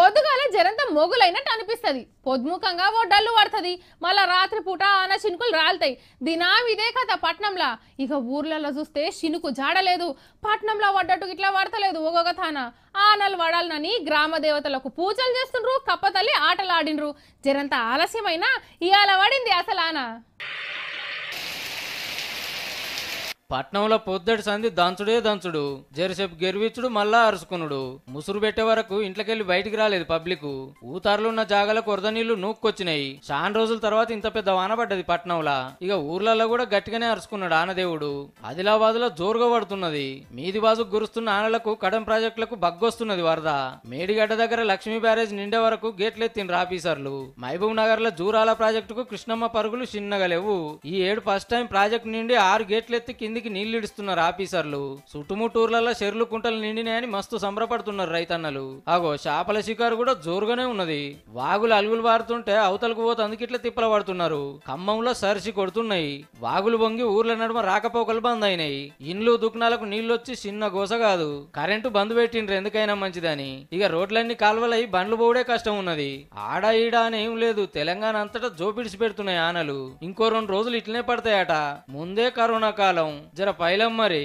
పొద్దుగాల జరంతా మొగులైనట్టు అనిపిస్తుంది పొద్ముఖంగా ఓ డల్లు పడుతుంది మళ్ళా రాత్రి పూట ఆన చినుకులు రాలుతాయి దినాం ఇదే కదా పట్నంలా ఇక ఊర్లలో చూస్తే చినుకు జాడలేదు పట్నంలో పడ్డట్టు ఇట్లా పడతలేదు ఒక్కొక్క తాన ఆనలు వడాలనని గ్రామ దేవతలకు పూజలు చేస్తుండ్రు కప్పతల్లి ఆటలాడిండ్రు జరంత ఆలస్యమైనా ఇవాళ పడింది అసలు ఆనా పట్నంలో పొద్దుడి సంధి దంచుడే దంచుడు జరసేపు గెరువిచ్చుడు మళ్ళా అరుసుకునుడు ముసురు పెట్టే వరకు ఇంట్లోకెళ్ళి బయటికి రాలేదు పబ్లిక్ ఊతారులున్న జాగాలకు కొరద నీళ్లు నూక్కొచ్చినాయి చాలా రోజుల తర్వాత ఇంత పెద్ద వాన పడ్డది పట్నంలా ఇక ఊర్లలో కూడా గట్టిగానే అరుసుకున్నాడు ఆనదేవుడు ఆదిలాబాద్ లో జోరుగా పడుతున్నది మీది బాజుకు గురుస్తున్న ఆనలకు కడం ప్రాజెక్టులకు బగ్గొస్తున్నది వరద మేడిగడ్డ దగ్గర లక్ష్మీ బ్యారేజ్ నిండే వరకు గేట్లెత్తిండ్రు ఆఫీసర్లు మహబూబ్ నగర్ లో జూరాల ప్రాజెక్టుకు కృష్ణమ్మ పరుగులు చిన్నగా లేవు ఈ ఏడు ఫస్ట్ టైం ప్రాజెక్టు నుండి ఆరు గేట్లెత్తి కింది నీళ్లు నీళ్లిడుస్తున్నారు ఆఫీసర్లు చుట్టుముట్టూర్లలో చెర్లు కుంటలు నిండినాయని మస్తు సంబరపడుతున్నారు రైతన్నలు అగో చేపల షికారు కూడా జోరుగానే ఉన్నది వాగులు అలుగులు వారుతుంటే అవతలకు పోతే అందుకిట్లా తిప్పల పడుతున్నారు ఖమ్మంలో సరిసి కొడుతున్నాయి వాగులు వంగి ఊర్ల నడుమ రాకపోకలు బంద్ అయినాయి ఇండ్లు దుకాణాలకు నీళ్ళొచ్చి చిన్న గోస కాదు కరెంటు బంద్ పెట్టిండ్రు ఎందుకైనా మంచిదని ఇక రోడ్లన్నీ కాల్వలై బండ్లు పోవడే కష్టం ఉన్నది ఆడ ఈడ అని ఏం లేదు తెలంగాణ అంతటా జోపిడిచి పెడుతున్నాయి ఆనలు ఇంకో రెండు రోజులు ఇట్లనే పడతాయట ముందే కరోనా కాలం జర పైలం మరి